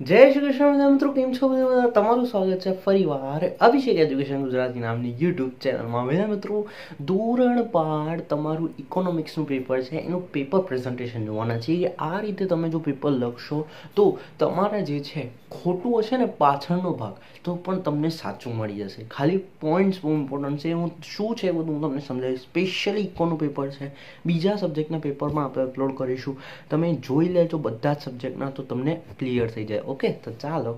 જય શ્રી કૃષ્ણ મિત્રો કેમ છો બધા તમારું સ્વાગત છે ફરીવાર અભિષેક એજ્યુકેશન ગુજરાતી નામની યુટ્યુબ ચેનલમાં બધા મિત્રો ધોરણ પાર તમારું ઇકોનોમિક્સનું પેપર છે એનું પેપર પ્રેઝન્ટેશન જોવાના છે કે આ રીતે તમે જો પેપર લખશો તો તમારા જે છે ખોટું હશે ને પાછળનો ભાગ તો પણ તમને સાચું મળી જશે ખાલી પોઈન્ટ્સ બહુ ઇમ્પોર્ટન્ટ છે હું શું છે બધું હું તમને સમજાવીશ સ્પેશિયલી ઇકોનું પેપર છે બીજા સબ્જેક્ટના પેપરમાં આપણે અપલોડ કરીશું તમે જોઈ લેજો બધા જ સબ્જેક્ટના તો તમને ક્લિયર થઈ જાય ઓકે તો ચાલો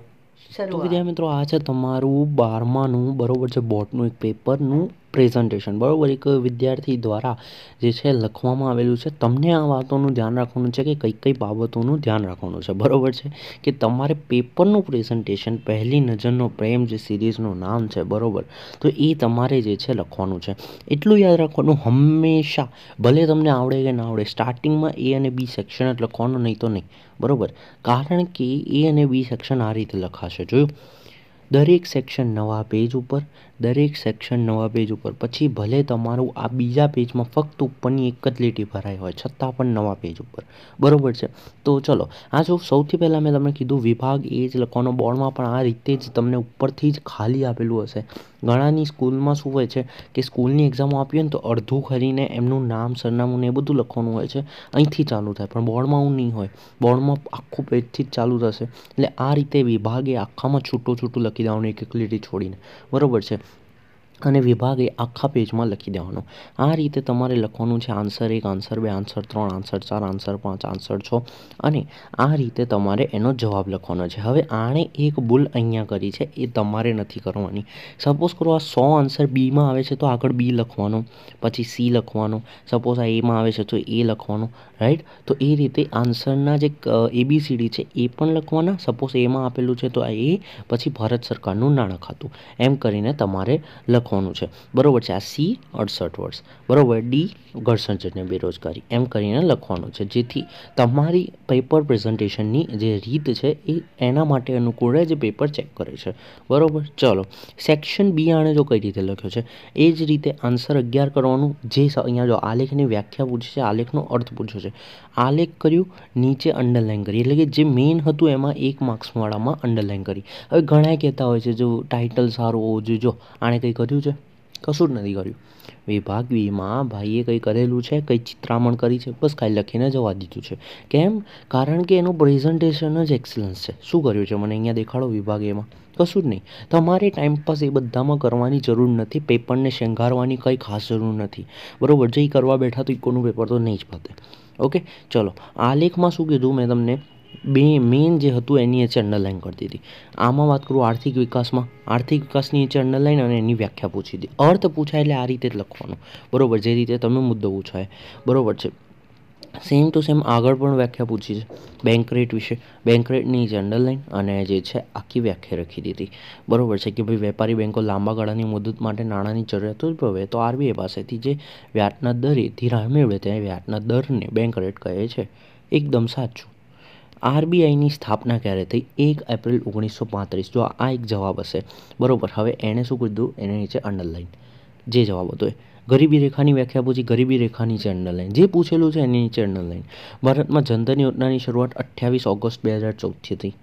શરૂ વિદ્યા મિત્રો આ છે તમારું બારમાનું બરોબર છે બોટનું એક પેપરનું પ્રેઝન્ટેશન બરાબર એક વિદ્યાર્થી દ્વારા જે છે લખવામાં આવેલું છે તમને આ વાતોનું ધ્યાન રાખવાનું છે કે કઈ કઈ બાબતોનું ધ્યાન રાખવાનું છે બરાબર છે કે તમારે પેપરનું પ્રેઝન્ટેશન પહેલી નજરનો પ્રેમ જે સિરીઝનું નામ છે બરાબર તો એ તમારે જે છે લખવાનું છે એટલું યાદ રાખવાનું હંમેશા ભલે તમને આવડે કે ના આવડે સ્ટાર્ટિંગમાં એ અને બી સેક્શન જ લખવાનું નહીં તો નહીં બરાબર કારણ કે એ અને બી સેક્શન આ રીતે લખાશે જોયું દરેક સેક્શન નવા પેજ ઉપર દરેક સેક્શન નવા પેજ ઉપર પછી ભલે તમારું આ બીજા પેજમાં ફક્ત ઉપરની એક જ લીટી ભરાઈ હોય છતાં પણ નવા પેજ ઉપર બરાબર છે તો ચલો આ જો સૌથી પહેલાં મેં તમને કીધું વિભાગ એ જ લખવાનો બોર્ડમાં પણ આ રીતે જ તમને ઉપરથી જ ખાલી આપેલું હશે ઘણાની સ્કૂલમાં શું હોય છે કે સ્કૂલની એક્ઝામો આપીએ ને તો અડધું ખરીને એમનું નામ સરનામું ને એ બધું લખવાનું હોય છે અહીંથી ચાલુ થાય પણ બોર્ડમાં હું નહીં હોય બોર્ડમાં આખું પેજથી જ ચાલુ થશે એટલે આ રીતે વિભાગે આખામાં છૂટું છૂટું લખી દેવાનું એક એક લીટી છોડીને બરાબર છે અને વિભાગ એ આખા પેજમાં લખી દેવાનો આ રીતે તમારે લખવાનું છે આન્સર એક આન્સર બે આન્સર ત્રણ આન્સર ચાર આન્સર પાંચ આન્સર છ અને આ રીતે તમારે એનો જવાબ લખવાનો છે હવે આણે એક ભૂલ અહીંયા કરી છે એ તમારે નથી કરવાની સપોઝ કરો આ સો આન્સર બીમાં આવે છે તો આગળ બી લખવાનો પછી સી લખવાનો સપોઝ આ એમાં આવે છે તો એ લખવાનો રાઈટ તો એ રીતે આન્સરના જે એબીસીડી છે એ પણ લખવાના સપોઝ એમાં આપેલું છે તો એ પછી ભારત સરકારનું નાણાં ખાતું એમ કરીને તમારે લખ લખવાનું છે બરાબર છે આ સી અડસઠ વર્ષ બરાબર ડી ઘડસઠને બેરોજગારી એમ કરીને લખવાનું છે જેથી તમારી પેપર પ્રેઝન્ટેશનની જે રીત છે એ એના માટે અનુકૂળ જ પેપર ચેક કરે છે બરાબર ચલો સેક્શન બી આણે જો કઈ રીતે લખ્યો છે એ જ રીતે આન્સર અગિયાર કરવાનું જે અહીંયા જો આલેખની વ્યાખ્યા પૂછે છે આલેખનો અર્થ પૂછ્યો છે આલેખ કર્યું નીચે અંડરલાઇન કરી એટલે કે જે મેઇન હતું એમાં એક માર્ક્સવાળામાં અંડરલાઇન કરી હવે ઘણા કહેતા હોય છે જો ટાઇટલ સારું હોવું જોઈએ જો આણે કંઈ કર્યું કર્યું છે કશું જ નથી કર્યું વિભાગ વીમાં ભાઈએ કંઈ કરેલું છે કંઈ ચિત્રામણ કરી છે બસ ખાલી લખીને જવા દીધું છે કેમ કારણ કે એનું પ્રેઝન્ટેશન જ એક્સલન્સ છે શું કર્યું છે મને અહીંયા દેખાડો વિભાગ એમાં કશું જ નહીં તમારે ટાઈમપાસ એ બધામાં કરવાની જરૂર નથી પેપરને શેંગારવાની કંઈ ખાસ જરૂર નથી બરાબર જે કરવા બેઠા તો ઇકોનું પેપર તો નહીં જ પતે ઓકે ચલો આ લેખમાં શું કીધું મેં તમને બે મેઇન જે હતું એની નીચે અંડરલાઇન કરતી હતી આમાં વાત કરું આર્થિક વિકાસમાં આર્થિક વિકાસની નીચે અંડરલાઇન અને એની વ્યાખ્યા પૂછી હતી અર્થ પૂછાય એટલે આ રીતે જ લખવાનું બરાબર જે રીતે તમે મુદ્દો પૂછાય બરાબર છે સેમ ટુ સેમ આગળ પણ વ્યાખ્યા પૂછી છે બેંક રેટ વિશે બેંક રેટની જે અંડરલાઇન અને જે છે આખી વ્યાખ્યા રખી દીધી બરાબર છે કે ભાઈ વેપારી બેંકો લાંબા ગાળાની મુદત માટે નાણાંની જરૂરિયાત ઉદ્ભવે તો આરબીઆઈ પાસેથી જે વ્યાજના દરે ધીરા મેળવે તે વ્યાજના દરને બેંક રેટ કહે છે એકદમ સાચું આરબીઆઈની સ્થાપના ક્યારે થઈ એક એપ્રિલ ઓગણીસો પાંત્રીસ જો આ એક જવાબ હશે બરાબર હવે એણે શું કીધું એને નીચે અંડરલાઇન જે જવાબ હતો એ ગરીબી રેખાની વ્યાખ્યા પૂછી ગરીબી રેખાની છે અંડરલાઇન જે પૂછેલું છે એની નીચે અંડરલાઇન ભારતમાં જનધન યોજનાની શરૂઆત અઠ્યાવીસ ઓગસ્ટ બે હજાર ચૌદથી થઈ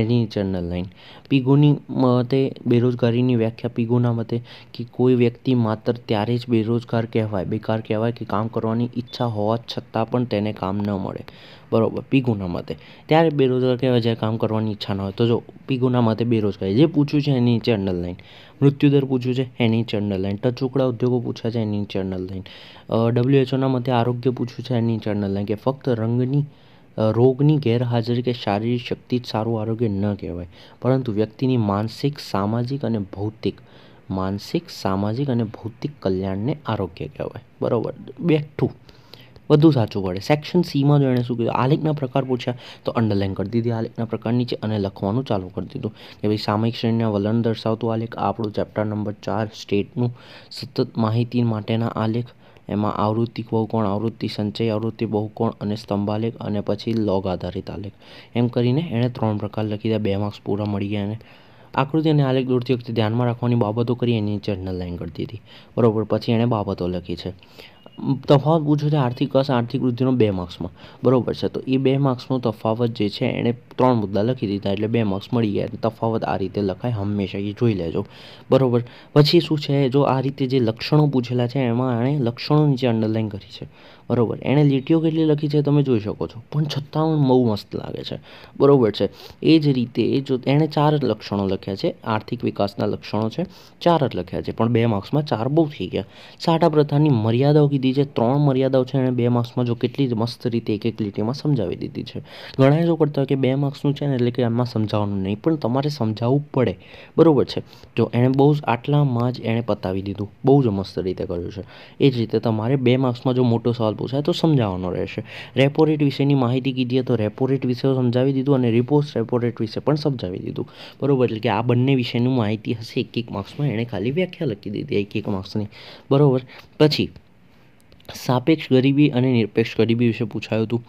એની જર્નલ લાઈન પીગોની મતે બેરોજગારીની વ્યાખ્યા પીગોના મતે કે કોઈ વ્યક્તિ માત્ર ત્યારે જ બેરોજગાર કહેવાય બેકાર કહેવાય કે કામ કરવાની ઈચ્છા હોવા છતાં પણ તેને કામ ન મળે બરાબર પીગોના મતે ત્યારે બેરોજગાર કહેવાય જ્યારે કામ કરવાની ઈચ્છા ન હોય તો જો પીગોના મતે બેરોજગારી જે પૂછ્યું છે એની જર્નલ લાઈન મૃત્યુદર પૂછ્યું છે એની જર્નલ લાઇન ટચુકડા ઉદ્યોગો પૂછ્યા છે એની જર્નલ લાઈન ડબ્લ્યુએચઓના મતે આરોગ્ય પૂછ્યું છે એની જર્નલ લાઈન કે ફક્ત રંગની રોગની ગેરહાજરી કે શારીરિક શક્તિ જ સારું આરોગ્ય ન કહેવાય પરંતુ વ્યક્તિની માનસિક સામાજિક અને ભૌતિક માનસિક સામાજિક અને ભૌતિક કલ્યાણને આરોગ્ય કહેવાય બરાબર બેઠું વધુ સાચું પડે સેક્શન સીમાં જો એણે શું કીધું આલેખના પ્રકાર પૂછ્યા તો અંડરલાઇન કરી દીધી આલેખના પ્રકારની છે અને લખવાનું ચાલુ કરી દીધું કે ભાઈ સામયિક શ્રેણીના વલણ દર્શાવતું આલેખ આપણું ચેપ્ટર નંબર ચાર સ્ટેટનું સતત માહિતી માટેના આલેખ એમાં આવૃત્તિ બહુકોણ આવૃત્તિ સંચય આવૃત્તિ બહુકોણ અને સ્તંભાલેખ અને પછી લોગ આધારિત આલેખ એમ કરીને એણે ત્રણ પ્રકાર લખી દીધા બે માર્ક્સ પૂરા મળી ગયા એને આકૃતિ અને આલેખ દોરતી વખતે ધ્યાનમાં રાખવાની બાબતો કરી એની જર્નલ લાઇન કરતી હતી બરાબર પછી એણે બાબતો લખી છે તફાવત પૂછ્યો છે આર્થિક વિકાસ આર્થિક વૃદ્ધિનો બે માર્ક્સમાં બરાબર છે તો એ બે માર્ક્સનો તફાવત જે છે એણે ત્રણ મુદ્દા લખી દીધા એટલે બે માર્ક્સ મળી ગયા તફાવત આ રીતે લખાય હંમેશા એ જોઈ લેજો બરાબર પછી શું છે જો આ રીતે જે લક્ષણો પૂછેલા છે એમાં એણે લક્ષણો નીચે અંડરલાઈન કરી છે બરાબર એણે લીટીઓ કેટલી લખી છે તમે જોઈ શકો છો પણ છતાં બહુ મસ્ત લાગે છે બરાબર છે એ જ રીતે જો એણે ચાર જ લક્ષણો લખ્યા છે આર્થિક વિકાસના લક્ષણો છે ચાર જ લખ્યા છે પણ બે માર્ક્સમાં ચાર બહુ થઈ ગયા સાટા પ્રથાની મર્યાદાઓ કીધી છે ત્રણ મર્યાદાઓ છે એણે બે માર્ક્સમાં જો કેટલી મસ્ત રીતે એક એક લીટીમાં સમજાવી દીધી છે ઘણા જો કરતા હોય કે બે માર્ક્સનું છે ને એટલે કે આમાં સમજાવવાનું નહીં પણ તમારે સમજાવવું પડે બરાબર છે જો એણે બહુ જ આટલામાં જ એણે પતાવી દીધું બહુ જ મસ્ત રીતે કર્યું છે એ જ રીતે તમારે બે માર્ક્સમાં જો મોટો સવાલ સવાલ પૂછાય તો સમજાવવાનો રહેશે રેપો રેટ વિશેની માહિતી કીધી તો રેપો રેટ વિશે સમજાવી દીધું અને રિપોર્ટ રેપો રેટ વિશે પણ સમજાવી દીધું બરાબર એટલે કે આ બંને વિશેની માહિતી હશે એક એક માર્ક્સમાં એણે ખાલી વ્યાખ્યા લખી દીધી એક એક માર્ક્સની બરાબર પછી સાપેક્ષ ગરીબી અને નિરપેક્ષ ગરીબી વિશે પૂછાયું હતું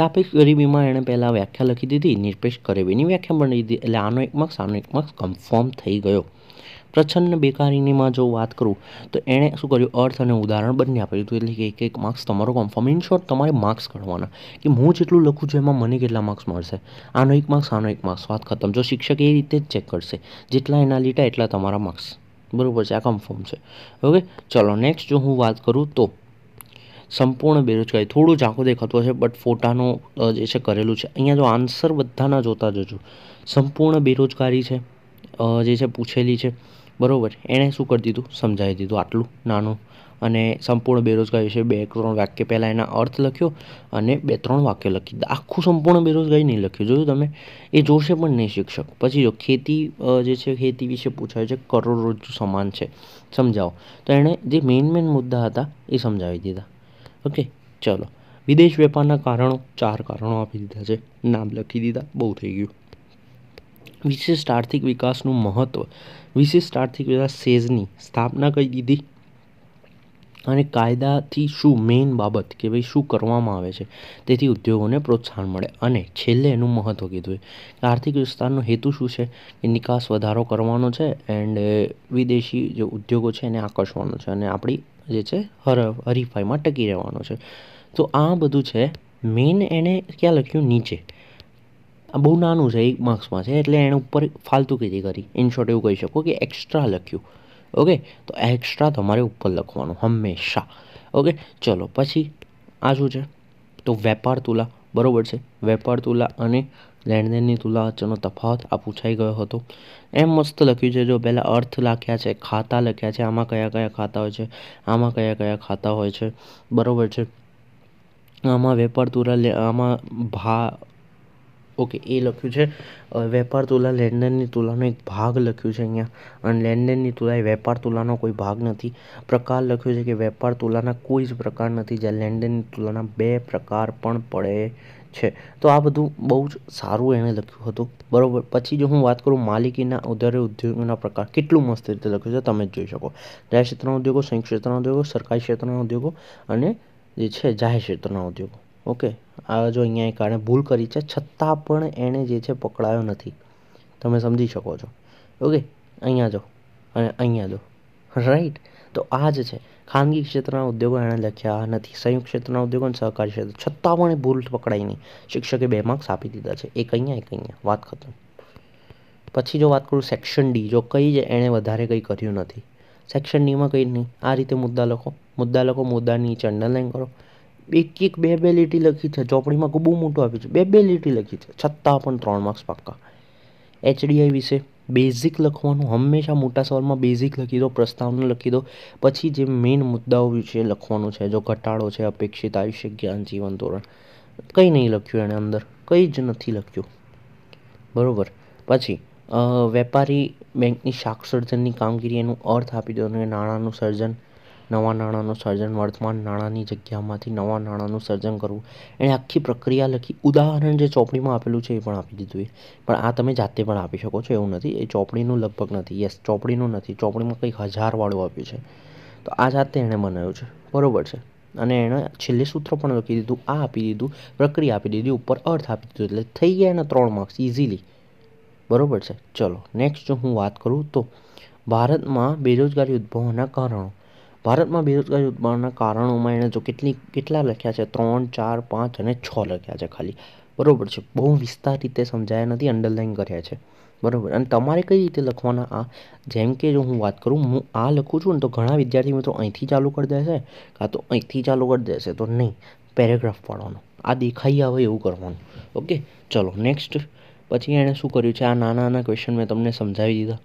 સાપેક્ષ ગરીબીમાં એણે પહેલાં વ્યાખ્યા લખી દીધી નિરપેક્ષ ગરીબીની વ્યાખ્યા પણ દીધી એટલે આનો એક માર્ક્સ આનો એક માર્ક્સ કન્ફર્મ થઈ ગયો પ્રચંડ બેકારીનીમાં જો વાત કરું તો એણે શું કર્યું અર્થ અને ઉદાહરણ બંને આપી દીધું એટલે કે એક એક માર્ક્સ તમારો કન્ફર્મ ઇન શોર્ટ તમારે માર્ક્સ ગણવાના કે હું જેટલું લખું છું એમાં મને કેટલા માર્ક્સ મળશે આનો એક માર્ક્સ આનો એક માર્ક્સ વાત ખતમ જો શિક્ષક એ રીતે જ ચેક કરશે જેટલા એના લીટા એટલા તમારા માર્ક્સ બરાબર છે આ કન્ફર્મ છે ઓકે ચલો નેક્સ્ટ જો હું વાત કરું તો સંપૂર્ણ બેરોજગારી થોડું ઝાંખું દેખાતું હશે બટ ફોટાનો જે છે કરેલું છે અહીંયા જો આન્સર બધાના જોતા જજો સંપૂર્ણ બેરોજગારી છે જે છે પૂછેલી છે બરાબર એણે શું કરી દીધું સમજાવી દીધું આટલું નાનું અને સંપૂર્ણ બેરોજગારી વિશે બે ત્રણ વાક્ય પહેલાં એના અર્થ લખ્યો અને બે ત્રણ વાક્ય લખી દીધા આખું સંપૂર્ણ બેરોજગારી નહીં લખ્યું જોયું તમે એ જોશે પણ નહીં શિક્ષક પછી જો ખેતી જે છે ખેતી વિશે પૂછાય છે કરોડરજ્જુ સમાન છે સમજાવો તો એણે જે મેઇન મેઇન મુદ્દા હતા એ સમજાવી દીધા ઓકે ચલો વિદેશ વેપારના કારણો ચાર કારણો આપી દીધા છે નામ લખી દીધા બહુ થઈ ગયું વિશિષ્ટ આર્થિક વિકાસનું મહત્ત્વ વિશિષ્ટ આર્થિક વિકાસ સેઝની સ્થાપના કરી દીધી અને કાયદાથી શું મેઇન બાબત કે ભાઈ શું કરવામાં આવે છે તેથી ઉદ્યોગોને પ્રોત્સાહન મળે અને છેલ્લે એનું મહત્ત્વ કીધું કે આર્થિક વિસ્તારનો હેતુ શું છે કે નિકાસ વધારો કરવાનો છે એન્ડ વિદેશી જે ઉદ્યોગો છે એને આકર્ષવાનો છે અને આપણી જે છે હર હરીફાઈમાં ટકી રહેવાનો છે તો આ બધું છે મેઇન એણે ક્યાં લખ્યું નીચે આ બહુ નાનું છે એક માર્ક્સમાં છે એટલે એણે ઉપર ફાલતુ કીધી કરી ઇન શોર્ટ એવું કહી શકો કે એક્સ્ટ્રા લખ્યું ઓકે તો એક્સ્ટ્રા તમારે ઉપર લખવાનું હંમેશા ઓકે ચલો પછી આ શું છે તો વેપાર તુલા બરાબર છે વેપાર તુલા અને લેણદેણની તુલા વચ્ચેનો તફાવત આ પૂછાઈ ગયો હતો એમ મસ્ત લખ્યું છે જો પહેલાં અર્થ લખ્યા છે ખાતા લખ્યા છે આમાં કયા કયા ખાતા હોય છે આમાં કયા કયા ખાતા હોય છે બરાબર છે આમાં વેપાર તુલા લે આમાં ભા ओके એ લખ્યું છે વેપાર તુલા લંડન ની તુલા મે ભાગ લખ્યું છે અહીંયા અને લંડન ની તુલા એ વેપાર તુલા નો કોઈ ભાગ નથી પ્રકાર લખ્યું છે કે વેપાર તુલા ના કોઈ પ્રકાર નથી જ્યારે લંડન ની તુલા ના બે પ્રકાર પણ પડે છે તો આ બધું બહુ જ સારું એને લખ્યું હતું બરોબર પછી જો હું વાત કરું માલિકીના ઉદ્યોગના પ્રકાર કેટલું મસ્ત લખ્યું છે તમે જોઈ શકો ક્ષેત્ર ઉદ્યોગો સંક્ષેત્ર ઉદ્યોગો સરકારી ક્ષેત્રના ઉદ્યોગો અને જે છે જાહેર ક્ષેત્રના ઉદ્યોગો ઓકે આ જો અહીંયા એક આણે ભૂલ કરી છે છતાં પણ એણે જે છે પકડાયો નથી તમે સમજી શકો છો ઓકે અહીંયા જો અને અહીંયા જો રાઈટ તો આ જ છે ખાનગી ક્ષેત્રના ઉદ્યોગો એણે લખ્યા નથી સંયુક્ત ક્ષેત્રના ઉદ્યોગો અને સહકારી ક્ષેત્ર છતાં પણ એ ભૂલ પકડાઈ નહીં શિક્ષકે બે માર્ક્સ આપી દીધા છે એક અહીંયા એક અહીંયા વાત ખતમ પછી જો વાત કરું સેક્શન ડી જો કઈ જે એણે વધારે કંઈ કર્યું નથી સેક્શન ડીમાં કંઈ નહીં આ રીતે મુદ્દા લખો મુદ્દા લખો મુદ્દાની નીચે અંડરલાઇન કરો એક એક બે બે લીટી લખી છે ચોપડીમાં બહુ મોટું આપ્યું છે બે બે લીટી લખી છે છતાં પણ ત્રણ માર્ક્સ પાક્કા એચડીઆઈ વિશે બેઝિક લખવાનું હંમેશા મોટા સવાલમાં બેઝિક લખી દો પ્રસ્તાવના લખી દો પછી જે મેઇન મુદ્દાઓ વિશે લખવાનું છે જો ઘટાડો છે અપેક્ષિત આયુષ્ય જ્ઞાન જીવન ધોરણ કંઈ નહીં લખ્યું એણે અંદર કંઈ જ નથી લખ્યું બરાબર પછી વેપારી બેંકની શાક કામગીરી એનું અર્થ આપી દો અને નાણાંનું સર્જન નવા નાણાંનું સર્જન વર્તમાન નાણાંની જગ્યામાંથી નવા નાણાંનું સર્જન કરવું એણે આખી પ્રક્રિયા લખી ઉદાહરણ જે ચોપડીમાં આપેલું છે એ પણ આપી દીધું એ પણ આ તમે જાતે પણ આપી શકો છો એવું નથી એ ચોપડીનું લગભગ નથી યસ ચોપડીનું નથી ચોપડીમાં કંઈક હજારવાળું આપ્યું છે તો આ જાતે એણે બનાવ્યું છે બરાબર છે અને એણે છેલ્લે સૂત્ર પણ લખી દીધું આ આપી દીધું પ્રક્રિયા આપી દીધી ઉપર અર્થ આપી દીધું એટલે થઈ ગયા એને ત્રણ માર્ક્સ ઇઝીલી બરાબર છે ચલો નેક્સ્ટ જો હું વાત કરું તો ભારતમાં બેરોજગારી ઉદ્ભવવાના કારણો ભારતમાં બેરોજગારી ઉત્પાદનના કારણોમાં એણે જો કેટલી કેટલા લખ્યા છે ત્રણ ચાર પાંચ અને છ લખ્યા છે ખાલી બરાબર છે બહુ વિસ્તાર રીતે સમજાયા નથી અંડરલાઈન કર્યા છે બરાબર અને તમારે કઈ રીતે લખવાના આ જેમ કે જો હું વાત કરું હું આ લખું છું ને તો ઘણા વિદ્યાર્થી મિત્રો અહીંથી ચાલુ કરી દેશે કાં તો અહીંથી ચાલુ કરી દેશે તો નહીં પેરેગ્રાફ પાડવાનો આ દેખાઈ આવે એવું કરવાનું ઓકે ચલો નેક્સ્ટ પછી એણે શું કર્યું છે આ નાના નાના ક્વેશ્ચન મેં તમને સમજાવી દીધા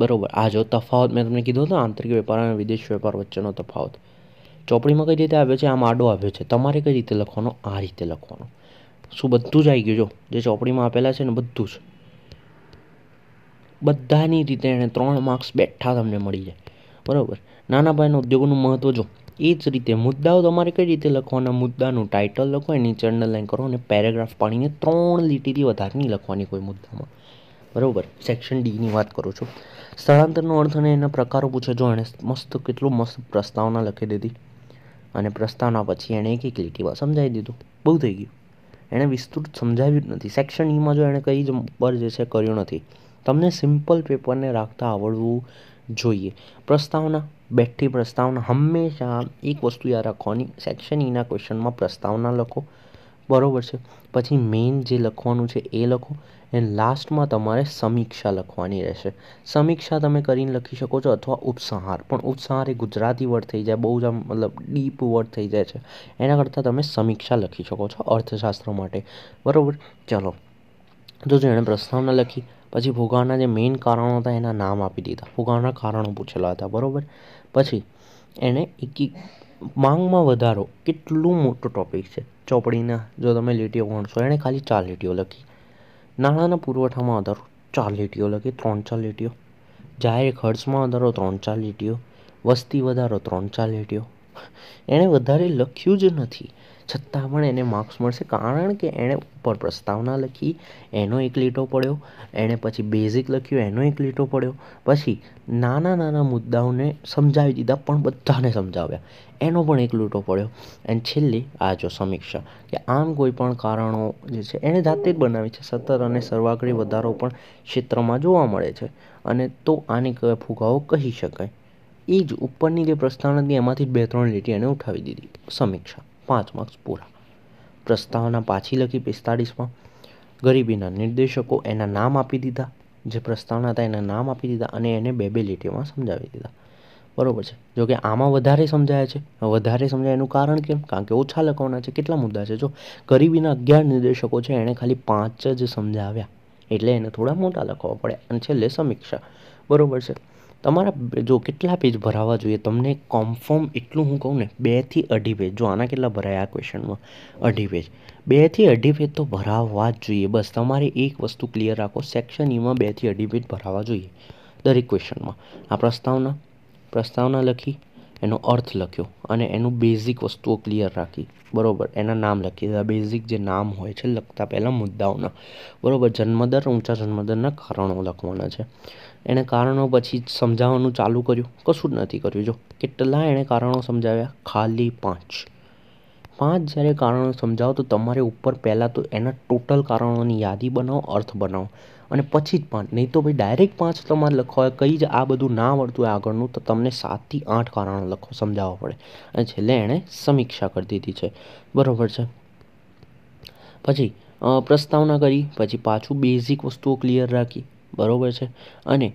બરાબર આ જો તફાવત મેં તમને કીધો હતો આંતરિક વેપાર અને વિદેશ વેપાર વચ્ચેનો તફાવત ચોપડીમાં કઈ રીતે આવ્યો છે આમ આડો આવ્યો છે તમારે કઈ રીતે લખવાનો આ રીતે લખવાનો શું બધું જ આવી ગયું જો જે ચોપડીમાં આપેલા છે ને બધું જ બધાની રીતે એને ત્રણ માર્ક્સ બેઠા તમને મળી જાય બરાબર નાના ભાઈના ઉદ્યોગોનું મહત્વ જો એ જ રીતે મુદ્દાઓ તમારે કઈ રીતે લખવાના મુદ્દાનું ટાઇટલ લખો એની જર્નલ લાઈન કરો અને પેરેગ્રાફ પાડીને ત્રણ લીટીથી વધારે નહીં લખવાની કોઈ મુદ્દામાં બરાબર સેક્શન ડીની વાત કરું છું સ્થળાંતરનો અર્થ અને એના પ્રકારો પૂછે જો એણે મસ્ત કેટલું મસ્ત પ્રસ્તાવના લખી દીધી અને પ્રસ્તાવના પછી એણે એક એક લીટીમાં સમજાવી દીધું બહુ થઈ ગયું એણે વિસ્તૃત સમજાવ્યું જ નથી સેક્શન ઈમાં e જો એણે કંઈ જ ઉપર જે છે કર્યું નથી તમને સિમ્પલ પેપરને રાખતા આવડવું જોઈએ પ્રસ્તાવના બેઠી પ્રસ્તાવના હંમેશા એક વસ્તુ યાદ રાખવાની સેક્શન ઈના ક્વેશ્ચનમાં પ્રસ્તાવના લખો બરાબર છે પછી મેઇન જે લખવાનું છે એ લખો એન્ડ લાસ્ટમાં તમારે સમીક્ષા લખવાની રહેશે સમીક્ષા તમે કરીને લખી શકો છો અથવા ઉપસંહાર પણ ઉપસંહાર એ ગુજરાતી વર્ડ થઈ જાય બહુ જ આમ મતલબ ડીપ વર્ડ થઈ જાય છે એના કરતાં તમે સમીક્ષા લખી શકો છો અર્થશાસ્ત્ર માટે બરાબર ચલો જો એણે પ્રસ્તાવના લખી પછી ભોગાના જે મેઇન કારણો હતા એના નામ આપી દીધા ભોગાના કારણો પૂછેલા હતા બરાબર પછી એણે એક માંગમાં વધારો કેટલું મોટો ટોપિક છે ચોપડીના જો તમે લીટીઓ ગણશો એણે ખાલી ચાર લીટીઓ લખી નાણાંના પુરવઠામાં વધારો ચાર લીટીઓ લખી ત્રણ ચાર લીટીઓ જાહેર ખર્ચમાં વધારો ત્રણ ચાર લીટીઓ વસ્તી વધારો ત્રણ ચાર લીટીઓ એણે વધારે લખ્યું જ નથી છતાં પણ એને માર્ક્સ મળશે કારણ કે એણે ઉપર પ્રસ્તાવના લખી એનો એક લીટો પડ્યો એણે પછી બેઝિક લખ્યું એનો એક લીટો પડ્યો પછી નાના નાના મુદ્દાઓને સમજાવી દીધા પણ બધાને સમજાવ્યા એનો પણ એક લીટો પડ્યો એન્ડ છેલ્લી આ જો સમીક્ષા કે આમ કોઈ પણ કારણો જે છે એણે જાતે જ બનાવી છે સતત અને સર્વાગરી વધારો પણ ક્ષેત્રમાં જોવા મળે છે અને તો આને ફુગાવો કહી શકાય એ જ ઉપરની જે પ્રસ્થાન હતી એમાંથી બે ત્રણ લીટી એને ઉઠાવી દીધી સમીક્ષા પાંચ માર્ક્સ પૂરા પ્રસ્તાવના પાછી લખી પિસ્તાળીસમાં ગરીબીના નિર્દેશકો એના નામ આપી દીધા જે પ્રસ્તાવના હતા એના નામ આપી દીધા અને એને બે બે લીટીઓમાં સમજાવી દીધા બરોબર છે જો કે આમાં વધારે સમજાયા છે વધારે સમજાય એનું કારણ કેમ કારણ કે ઓછા લખવાના છે કેટલા મુદ્દા છે જો ગરીબીના અગિયાર નિર્દેશકો છે એણે ખાલી પાંચ જ સમજાવ્યા એટલે એને થોડા મોટા લખવા પડ્યા અને છેલ્લે સમીક્ષા બરાબર છે તમારા જો કેટલા પેજ ભરાવા જોઈએ તમને કન્ફર્મ એટલું હું કહું ને બેથી અઢી પેજ જો આના કેટલા ભરાયા આ ક્વેશ્ચનમાં અઢી પેજ બેથી અઢી પેજ તો ભરાવવા જ જોઈએ બસ તમારે એક વસ્તુ ક્લિયર રાખો સેક્શન ઈમાં e બેથી અઢી પેજ ભરાવા જોઈએ દરેક ક્વેશ્ચનમાં આ પ્રસ્તાવના પ્રસ્તાવના લખી એનો અર્થ લખ્યો અને એનું બેઝિક વસ્તુઓ ક્લિયર રાખી બરાબર એના નામ લખી દીધા બેઝિક જે નામ હોય છે લખતા પહેલાં મુદ્દાઓના બરાબર જન્મદર ઊંચા જન્મદરના કારણો લખવાના છે એણે કારણો પછી સમજાવવાનું ચાલુ કર્યું કશું જ નથી કર્યું જો કેટલા એણે કારણો સમજાવ્યા ખાલી પાંચ પાંચ જ્યારે કારણો સમજાવો તો તમારે ઉપર પહેલાં તો એના ટોટલ કારણોની યાદી બનાવો અર્થ બનાવો અને પછી જ પાંચ નહીં તો ભાઈ ડાયરેક્ટ પાંચ તમારે લખવા હોય કંઈ જ આ બધું ના આવડતું હોય આગળનું તો તમને સાતથી આઠ કારણો લખો સમજાવવા પડે અને છેલ્લે એણે સમીક્ષા કરી દીધી છે બરાબર છે પછી પ્રસ્તાવના કરી પછી પાછું બેઝિક વસ્તુઓ ક્લિયર રાખી બરાબર છે અને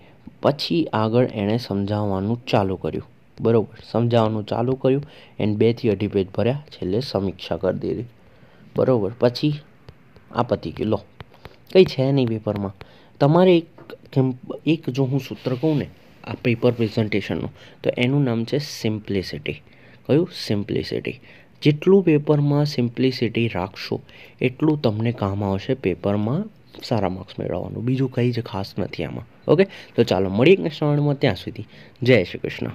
પછી આગળ એણે સમજાવવાનું ચાલુ કર્યું બરાબર સમજાવવાનું ચાલુ કર્યું એન્ડ બેથી અઢી પેજ ભર્યા છેલ્લે સમીક્ષા કરી દીધી બરાબર પછી આ પતી ગયું લો કંઈ છે નહીં પેપરમાં તમારે એક કેમ એક જો હું સૂત્ર કહું ને આ પેપર પ્રેઝન્ટેશનનું તો એનું નામ છે સિમ્પ્લિસિટી કયું સિમ્પલિસિટી જેટલું પેપરમાં સિમ્પ્લિસિટી રાખશો એટલું તમને કામ આવશે પેપરમાં સારા માર્ક્સ મેળવવાનું બીજું કંઈ જ ખાસ નથી આમાં ઓકે તો ચાલો મળીએ નેક્સ્ટ રાઉન્ડમાં ત્યાં સુધી જય શ્રી કૃષ્ણ